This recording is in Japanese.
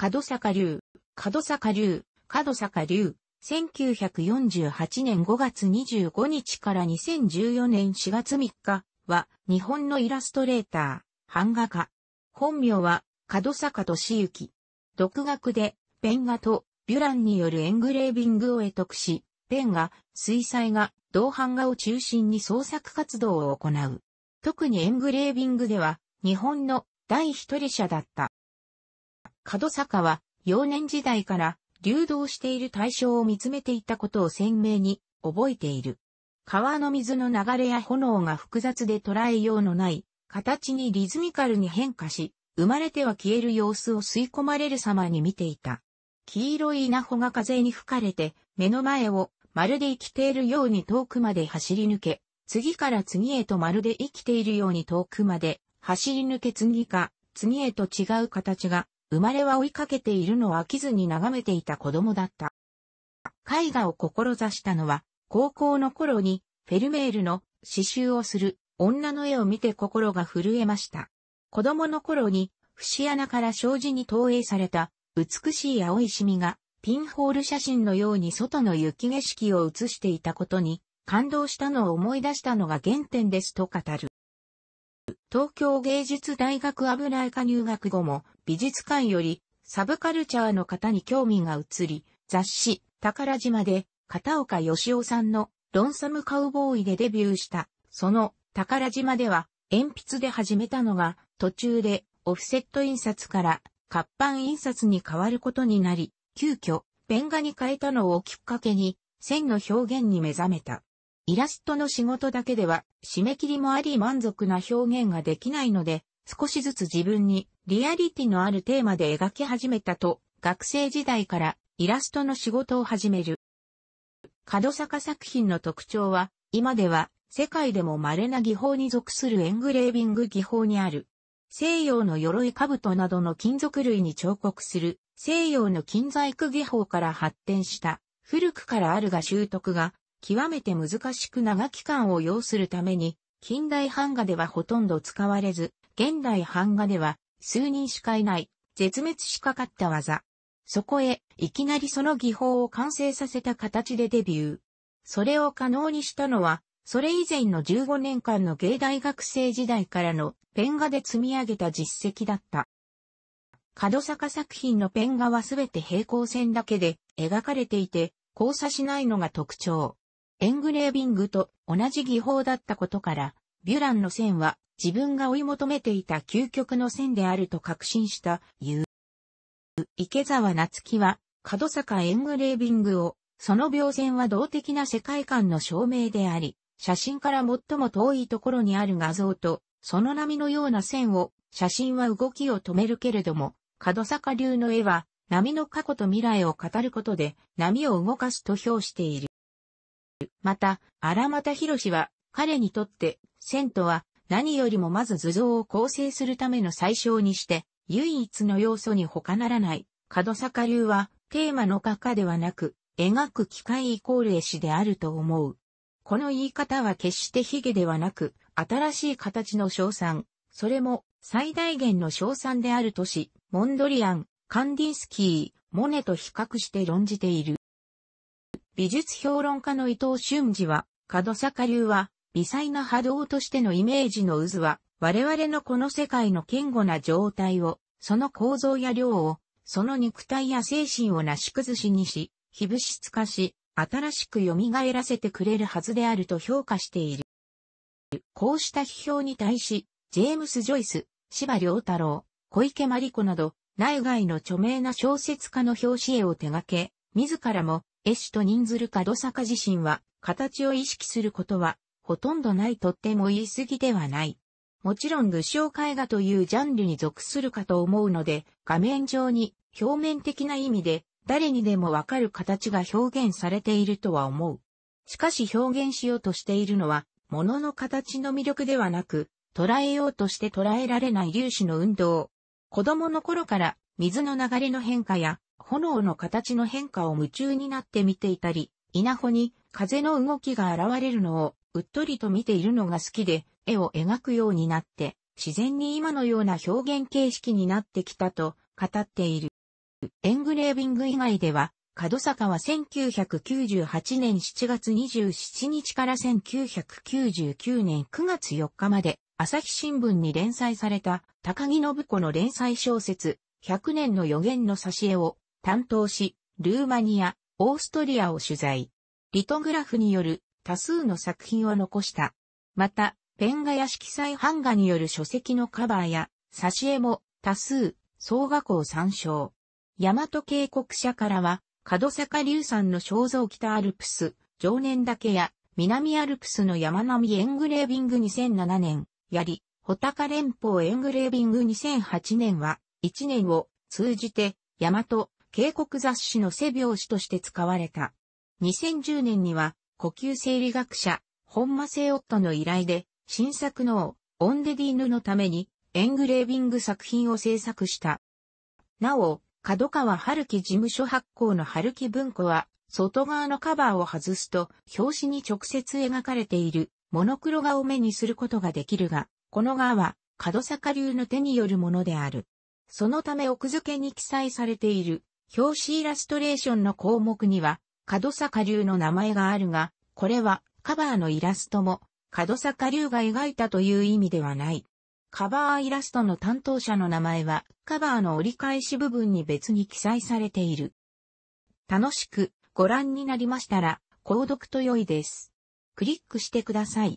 角坂流、角坂流、角坂流、1948年5月25日から2014年4月3日は日本のイラストレーター、版画家。本名は角坂敏之。独学でペン画とビュランによるエングレービングを得得し、ペン画、水彩画、銅版画を中心に創作活動を行う。特にエングレービングでは日本の第一人者だった角坂は、幼年時代から流動している対象を見つめていたことを鮮明に覚えている。川の水の流れや炎が複雑で捉えようのない形にリズミカルに変化し、生まれては消える様子を吸い込まれる様に見ていた。黄色い稲穂が風に吹かれて、目の前をまるで生きているように遠くまで走り抜け、次から次へとまるで生きているように遠くまで走り抜け次か、次へと違う形が生まれは追いかけているのを飽きずに眺めていた子供だった。絵画を志したのは、高校の頃に、フェルメールの刺繍をする女の絵を見て心が震えました。子供の頃に、節穴から障子に投影された美しい青いシミがピンホール写真のように外の雪景色を写していたことに感動したのを思い出したのが原点ですと語る。東京芸術大学油絵科入学後も美術館よりサブカルチャーの方に興味が移り、雑誌、宝島で片岡義夫さんのロンサムカウボーイでデビューした。その宝島では鉛筆で始めたのが途中でオフセット印刷から活版印刷に変わることになり、急遽ペン画に変えたのをきっかけに線の表現に目覚めた。イラストの仕事だけでは締め切りもあり満足な表現ができないので、少しずつ自分にリアリティのあるテーマで描き始めたと、学生時代からイラストの仕事を始める。角坂作品の特徴は、今では世界でも稀な技法に属するエングレービング技法にある。西洋の鎧兜などの金属類に彫刻する西洋の金細工技法から発展した古くからあるが習得が極めて難しく長期間を要するために近代版画ではほとんど使われず現代版画では、数人しかいない、絶滅しかかった技。そこへ、いきなりその技法を完成させた形でデビュー。それを可能にしたのは、それ以前の15年間の芸大学生時代からのペン画で積み上げた実績だった。角坂作品のペン画はすべて平行線だけで描かれていて、交差しないのが特徴。エングレービングと同じ技法だったことから、ビュランの線は自分が追い求めていた究極の線であると確信した、言う。池澤夏樹は、角坂エングレービングを、その描線は動的な世界観の証明であり、写真から最も遠いところにある画像と、その波のような線を、写真は動きを止めるけれども、角坂流の絵は、波の過去と未来を語ることで、波を動かすと評している。また、荒又博は、彼にとって、セとは何よりもまず図像を構成するための最小にして、唯一の要素に他ならない、角坂流は、テーマの画家ではなく、描く機械イコール絵師であると思う。この言い方は決して髭ではなく、新しい形の賞賛、それも最大限の賞賛であるとし、モンドリアン、カンディンスキー、モネと比較して論じている。美術評論家の伊藤俊二は、角坂流は、微細な波動としてのイメージの渦は、我々のこの世界の堅固な状態を、その構造や量を、その肉体や精神をなし崩しにし、非物質化し、新しく蘇らせてくれるはずであると評価している。こうした批評に対し、ジェームス・ジョイス、芝良太郎、小池真理子など、内外の著名な小説家の表紙絵を手掛け、自らも、絵師と人ずるかどさか自身は、形を意識することは、ほとんどないとっても言い過ぎではない。もちろん具象絵画というジャンルに属するかと思うので、画面上に表面的な意味で誰にでもわかる形が表現されているとは思う。しかし表現しようとしているのは、物の形の魅力ではなく、捉えようとして捉えられない粒子の運動。子供の頃から水の流れの変化や炎の形の変化を夢中になって見ていたり、稲穂に風の動きが現れるのをうっとりと見ているのが好きで、絵を描くようになって、自然に今のような表現形式になってきたと語っている。エングレービング以外では、角坂は1998年7月27日から1999年9月4日まで、朝日新聞に連載された高木信子の連載小説、100年の予言の挿絵を担当し、ルーマニア、オーストリアを取材。リトグラフによる多数の作品を残した。また、ペン画や色彩版画による書籍のカバーや、挿絵も多数、総画校参照。大和渓谷社からは、角坂龍んの肖像北アルプス、常年岳や、南アルプスの山並みエングレービング2007年、やり、穂高連邦エングレービング2008年は、1年を通じて、大和、渓谷雑誌の背表紙として使われた。2010年には、呼吸生理学者、本間生夫の依頼で、新作のオンデディーヌのためにエングレービング作品を制作した。なお、角川春樹事務所発行の春樹文庫は、外側のカバーを外すと、表紙に直接描かれている、モノクロ画を目にすることができるが、この画は、角坂流の手によるものである。そのため奥付けに記載されている、表紙イラストレーションの項目には、角坂流の名前があるが、これはカバーのイラストも角坂流が描いたという意味ではない。カバーイラストの担当者の名前はカバーの折り返し部分に別に記載されている。楽しくご覧になりましたら、購読と良いです。クリックしてください。